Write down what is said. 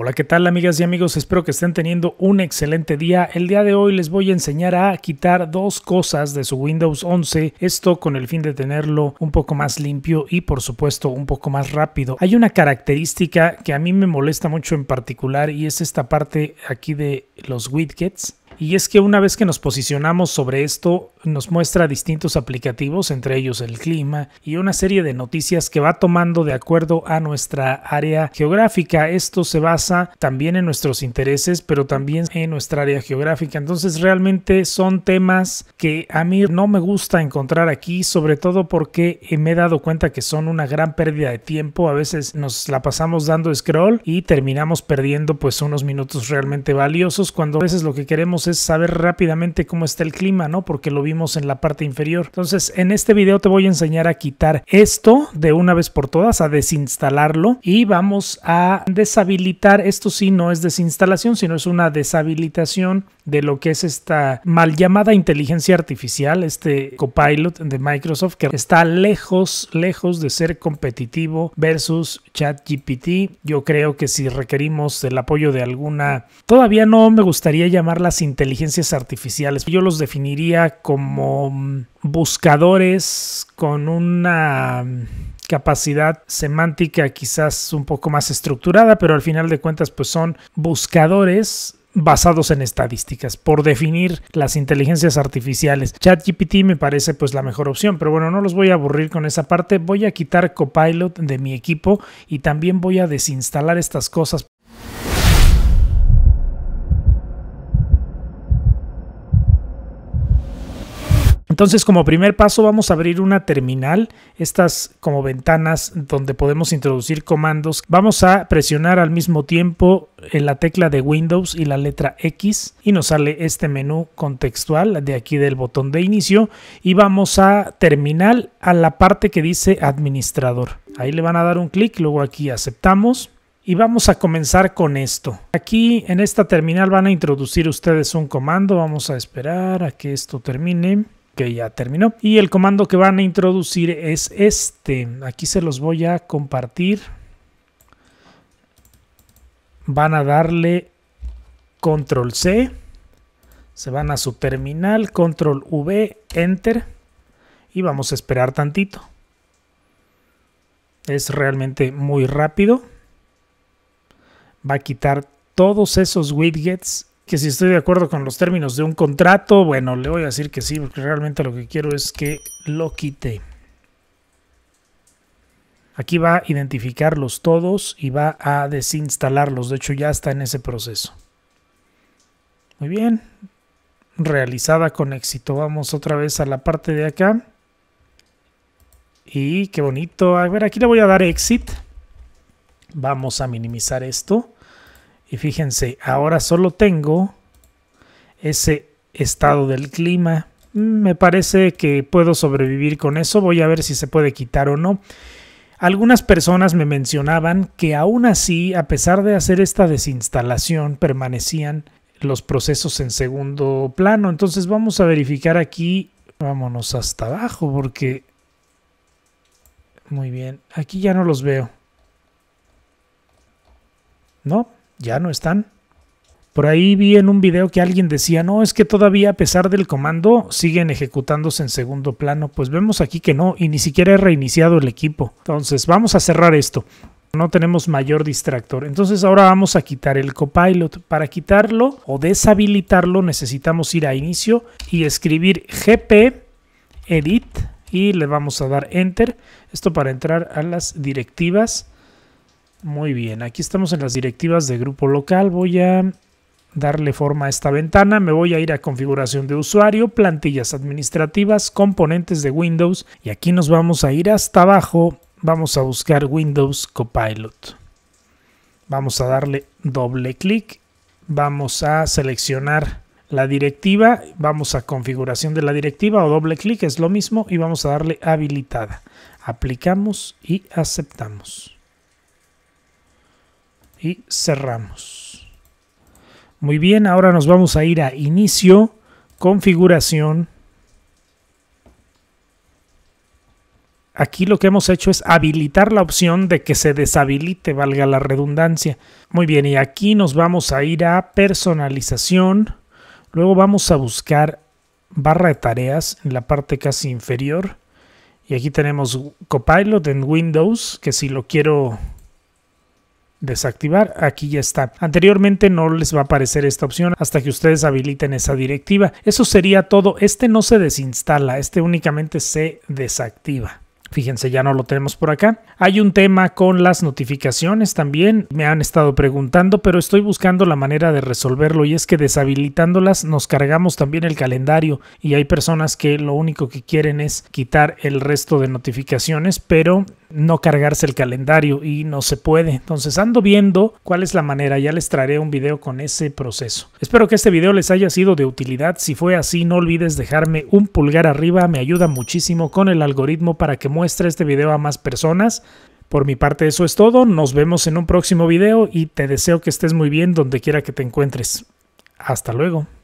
Hola, ¿qué tal amigas y amigos? Espero que estén teniendo un excelente día. El día de hoy les voy a enseñar a quitar dos cosas de su Windows 11, esto con el fin de tenerlo un poco más limpio y por supuesto un poco más rápido. Hay una característica que a mí me molesta mucho en particular y es esta parte aquí de los widgets y es que una vez que nos posicionamos sobre esto, nos muestra distintos aplicativos, entre ellos el clima y una serie de noticias que va tomando de acuerdo a nuestra área geográfica. Esto se basa también en nuestros intereses, pero también en nuestra área geográfica. Entonces realmente son temas que a mí no me gusta encontrar aquí, sobre todo porque me he dado cuenta que son una gran pérdida de tiempo. A veces nos la pasamos dando scroll y terminamos perdiendo pues unos minutos realmente valiosos cuando a veces lo que queremos saber rápidamente cómo está el clima, ¿no? Porque lo vimos en la parte inferior. Entonces, en este video te voy a enseñar a quitar esto de una vez por todas, a desinstalarlo y vamos a deshabilitar. Esto sí no es desinstalación, sino es una deshabilitación de lo que es esta mal llamada inteligencia artificial, este copilot de Microsoft que está lejos, lejos de ser competitivo versus ChatGPT. Yo creo que si requerimos el apoyo de alguna, todavía no me gustaría llamarla sin inteligencias artificiales. Yo los definiría como mm, buscadores con una mm, capacidad semántica quizás un poco más estructurada, pero al final de cuentas pues son buscadores basados en estadísticas, por definir las inteligencias artificiales. ChatGPT me parece pues la mejor opción, pero bueno, no los voy a aburrir con esa parte. Voy a quitar Copilot de mi equipo y también voy a desinstalar estas cosas Entonces, como primer paso, vamos a abrir una terminal, estas como ventanas donde podemos introducir comandos. Vamos a presionar al mismo tiempo la tecla de Windows y la letra X y nos sale este menú contextual de aquí del botón de inicio y vamos a terminal a la parte que dice administrador. Ahí le van a dar un clic, luego aquí aceptamos y vamos a comenzar con esto. Aquí en esta terminal van a introducir ustedes un comando, vamos a esperar a que esto termine que ya terminó. Y el comando que van a introducir es este. Aquí se los voy a compartir. Van a darle control C. Se van a su terminal, control V, enter. Y vamos a esperar tantito. Es realmente muy rápido. Va a quitar todos esos widgets que si estoy de acuerdo con los términos de un contrato, bueno, le voy a decir que sí, porque realmente lo que quiero es que lo quite. Aquí va a identificarlos todos y va a desinstalarlos. De hecho, ya está en ese proceso. Muy bien. Realizada con éxito. Vamos otra vez a la parte de acá. Y qué bonito. A ver, aquí le voy a dar exit. Vamos a minimizar esto. Y fíjense, ahora solo tengo ese estado del clima. Mm, me parece que puedo sobrevivir con eso. Voy a ver si se puede quitar o no. Algunas personas me mencionaban que aún así, a pesar de hacer esta desinstalación, permanecían los procesos en segundo plano. Entonces vamos a verificar aquí. Vámonos hasta abajo porque... Muy bien, aquí ya no los veo. ¿No? ya no están. Por ahí vi en un video que alguien decía, no, es que todavía a pesar del comando siguen ejecutándose en segundo plano. Pues vemos aquí que no, y ni siquiera he reiniciado el equipo. Entonces vamos a cerrar esto. No tenemos mayor distractor. Entonces ahora vamos a quitar el copilot. Para quitarlo o deshabilitarlo necesitamos ir a inicio y escribir gp edit y le vamos a dar enter. Esto para entrar a las directivas muy bien, aquí estamos en las directivas de grupo local. Voy a darle forma a esta ventana. Me voy a ir a configuración de usuario, plantillas administrativas, componentes de Windows. Y aquí nos vamos a ir hasta abajo. Vamos a buscar Windows Copilot. Vamos a darle doble clic. Vamos a seleccionar la directiva, vamos a configuración de la directiva o doble clic, es lo mismo, y vamos a darle habilitada. Aplicamos y aceptamos y cerramos. Muy bien, ahora nos vamos a ir a inicio, configuración. Aquí lo que hemos hecho es habilitar la opción de que se deshabilite, valga la redundancia. Muy bien, y aquí nos vamos a ir a personalización. Luego vamos a buscar barra de tareas en la parte casi inferior. Y aquí tenemos Copilot en Windows, que si lo quiero desactivar, aquí ya está. Anteriormente no les va a aparecer esta opción hasta que ustedes habiliten esa directiva. Eso sería todo. Este no se desinstala, este únicamente se desactiva. Fíjense, ya no lo tenemos por acá. Hay un tema con las notificaciones también. Me han estado preguntando, pero estoy buscando la manera de resolverlo y es que deshabilitándolas nos cargamos también el calendario y hay personas que lo único que quieren es quitar el resto de notificaciones, pero no cargarse el calendario y no se puede. Entonces ando viendo cuál es la manera, ya les traeré un video con ese proceso. Espero que este video les haya sido de utilidad, si fue así no olvides dejarme un pulgar arriba, me ayuda muchísimo con el algoritmo para que muestre este video a más personas. Por mi parte eso es todo, nos vemos en un próximo video y te deseo que estés muy bien donde quiera que te encuentres. Hasta luego.